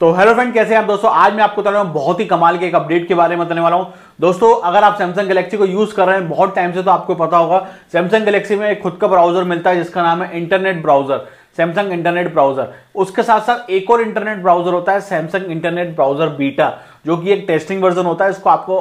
तो hello friend कैसे हैं आप दोस्तों आज मैं आपको बता रहा हूँ बहुत ही कमाल के एक अपडेट के बारे में बताने वाला हूँ दोस्तों अगर आप सैमसंग गलेक्सी को यूज़ कर रहे हैं बहुत टाइम से तो आपको पता होगा सैमसंग गलेक्सी में एक खुद का ब्राउजर मिलता है जिसका नाम है internet browser Samsung internet browser उसके साथ साथ एक और इंटरनेट ब्राउजर होता है सैमसंग इंटरनेट ब्राउजर बीटा जो कि एक टेस्टिंग वर्जन होता है इसको आपको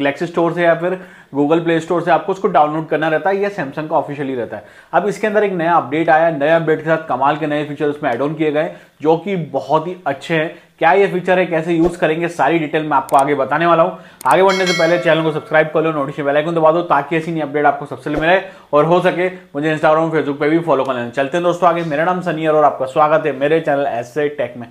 गलेक्सी स्टोर से या फिर गूगल प्ले स्टोर से आपको उसको डाउनलोड करना रहता है यह सैमसंग का ऑफिशियली रहता है अब इसके अंदर एक नया अपडेट आया नया अपडेट के साथ कमाल के नए फीचर उसमें एड ऑन किए गए जो कि बहुत ही अच्छे हैं क्या ये फीचर है कैसे यूज करेंगे सारी डिटेल मैं आपको आगे बताने वाला हूँ आगे बढ़ने से पहले चैनल को सब्सक्राइब कर लो नोटिफिकेशन बेल आइकन दबा दो ताकि ऐसी नई अपडेट आपको सबसे मिले और हो सके मुझे इंस्टाग्राम फेसबुक पे भी फॉलो कर लेना चलते हैं दोस्तों आगे मेरा नाम सनी और आपका स्वागत है मेरे चैनल एस टेक में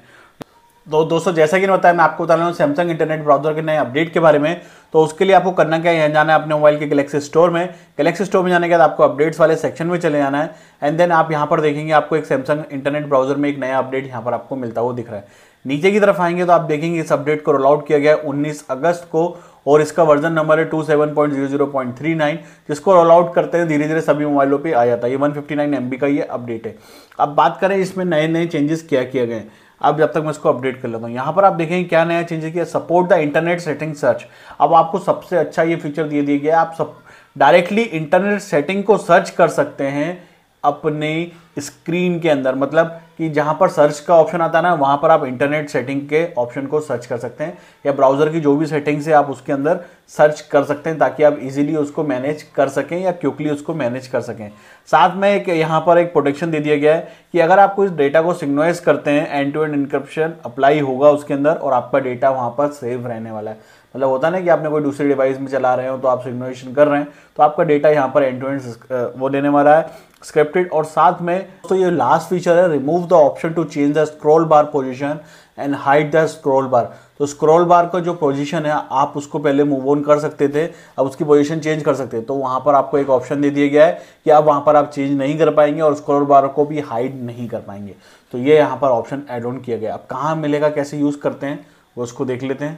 तो दोस्तों जैसा कि मैं बताया मैं आपको बता रहा हूँ सैमसंग इंटरनेट ब्राउजर के नए अपडेट के बारे में तो उसके लिए आपको करना क्या है यहाँ जाना है अपने मोबाइल के गलेक्सी स्टोर में गलेक्सी स्टोर में जाने के बाद आपको अपडेट्स वाले सेक्शन में चले जाना है एंड देन आप यहाँ पर देखेंगे आपको एक सैमसंग इंटरनेट ब्राउजर में एक नया अपडेट यहाँ पर आपको मिलता हुआ दिख रहा है नीचे की तरफ आएंगे तो आप देखेंगे इस अपडेट को रोल आउट किया गया है उन्नीस अगस्त को और इसका वर्जन नंबर है two seven point zero zero point three nine जिसको रोल आउट करते हैं धीरे धीरे सभी मोबाइलों पर आ जाता है ये one fifty nine M B का ये अपडेट है अब बात करें इसमें नए नए चेंजेस क्या किए गए है अब जब तक मैं इसको अपडेट कर लेता हूँ यहाँ पर आप देखेंगे क्या नया चेंज कि support the internet setting search अब आपको सबसे अच्छा ये फीचर दिए दिया गया आप सब डायरेक्टली इंटरनेट सेटिंग को सर्च कर सकते हैं अपने स्क्रीन के अंदर मतलब कि जहां पर सर्च का ऑप्शन आता है ना वहां पर आप इंटरनेट सेटिंग के ऑप्शन को सर्च कर सकते हैं या ब्राउजर की जो भी सेटिंग से आप उसके अंदर सर्च कर सकते हैं ताकि आप इजीली उसको मैनेज कर सकें या क्विकली उसको मैनेज कर सकें साथ में एक यहाँ पर एक प्रोटेक्शन दे दिया गया है कि अगर आप इस डेटा को सिग्नोइज करते हैं end to end encryption apply होगा उसके अंदर और आपका डेटा वहाँ पर सेव रहने वाला है मतलब होता ना कि आपने कोई दूसरे डिवाइस में चला रहे हो तो आप सिग्नोइेशन कर रहे हैं तो आपका डेटा यहाँ पर एंड टू एंड वो देने वाला है स्क्रिप्टेड और साथ में तो ये लास्ट फीचर है remove the option to change the scroll bar position and hide the scroll bar तो स्क्रॉल बार का जो पोजीशन है आप उसको पहले मूव ऑन कर सकते थे अब उसकी पोजीशन चेंज कर सकते तो वहाँ पर आपको एक ऑप्शन दे दिया गया है कि अब वहाँ पर आप चेंज नहीं कर पाएंगे और स्क्रॉल बार को भी हाइड नहीं कर पाएंगे तो ये यहाँ पर ऑप्शन एड ऑन किया गया अब कहाँ मिलेगा कैसे यूज़ करते हैं वो उसको देख लेते हैं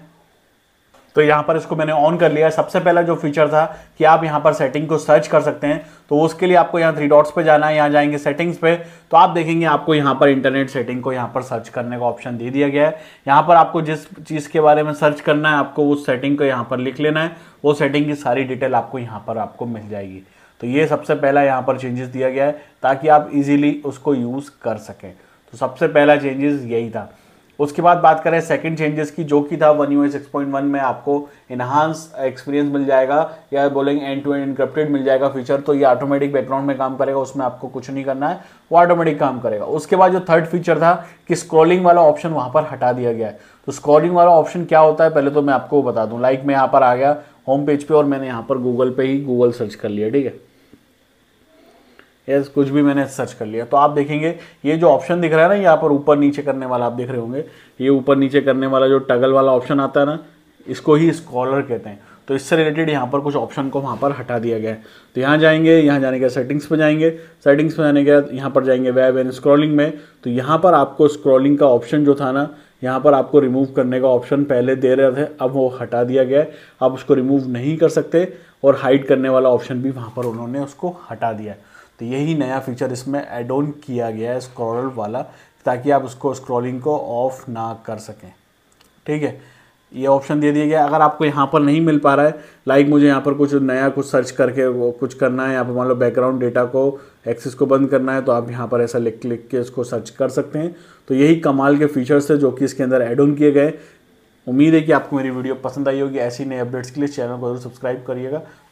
तो यहाँ पर इसको मैंने ऑन कर लिया है सबसे पहला जो फीचर था कि आप यहाँ पर सेटिंग को सर्च कर सकते हैं तो उसके लिए आपको यहाँ थ्री डॉट्स पे जाना है यहाँ जाएंगे सेटिंग्स पे तो आप देखेंगे आपको यहाँ पर इंटरनेट सेटिंग को यहाँ पर सर्च करने का ऑप्शन दे दिया गया है यहाँ पर आपको जिस चीज़ के बारे में सर्च करना है आपको उस सेटिंग को यहाँ पर लिख लेना है वो सेटिंग की सारी डिटेल आपको यहाँ पर आपको मिल जाएगी तो ये सबसे पहला यहाँ पर चेंजेस दिया गया है ताकि आप इजीली उसको यूज़ कर सकें तो सबसे पहला चेंजेस यही था उसके बाद बात करें सेकंड चेंजेस की जो कि था One UI six point one में आपको इन्हांस एक्सपीरियंस मिल जाएगा या बोलेंगे एंड टू एंड इनक्रप्टेड मिल जाएगा फीचर तो ये ऑटोमेटिक बैकग्राउंड में काम करेगा उसमें आपको कुछ नहीं करना है वो ऑटोमेटिक काम करेगा उसके बाद जो थर्ड फीचर था कि स्क्रॉलिंग वाला ऑप्शन वहाँ पर हटा दिया गया है तो स्क्रॉलिंग वाला ऑप्शन क्या होता है पहले तो मैं आपको बता दूँ लाइक मैं यहाँ पर आ गया होम पेज पर और मैंने यहाँ पर गूगल पर ही गूगल सर्च कर लिया ठीक है यस कुछ भी मैंने सर्च कर लिया तो आप देखेंगे ये जो ऑप्शन दिख रहा है ना यहाँ पर ऊपर नीचे करने वाला आप देख रहे होंगे ये ऊपर नीचे करने वाला जो टगल वाला ऑप्शन आता है ना इसको ही स्कॉलर कहते हैं तो इससे रिलेटेड यहाँ पर कुछ ऑप्शन को वहाँ पर हटा दिया गया है तो यहाँ जाएंगे यहाँ जाने के बाद सेटिंग्स पर जाएंगे सेटिंग्स पर जाने के बाद यहाँ पर जाएंगे वेब एंड स्क्रॉलिंग में तो यहाँ पर आपको स्क्रॉलिंग का ऑप्शन जो था ना यहाँ पर आपको रिमूव करने का ऑप्शन पहले दे रहे थे अब वो हटा दिया गया है आप उसको रिमूव नहीं कर सकते और हाइड करने वाला ऑप्शन भी वहाँ पर उन्होंने उसको हटा दिया है तो यही नया फीचर इसमें एड ऑन किया गया है स्क्रॉल वाला ताकि आप उसको स्क्रॉलिंग को ऑफ ना कर सकें ठीक है ये ऑप्शन दे दिया गया अगर आपको यहाँ पर नहीं मिल पा रहा है लाइक मुझे यहाँ पर कुछ नया कुछ सर्च करके वो कुछ करना है यहाँ पर मान लो बैकग्राउंड डेटा को एक्सेस को बंद करना है तो आप यहाँ पर ऐसा लिख लिख के इसको सर्च कर सकते हैं तो यही कमाल के फीचर्स थे जो कि इसके अंदर एड ऑन किए गए उम्मीद है कि आपको मेरी वीडियो पसंद आई होगी ऐसी नई अपडेट्स के लिए चैनल को जरूर सब्सक्राइब करिएगा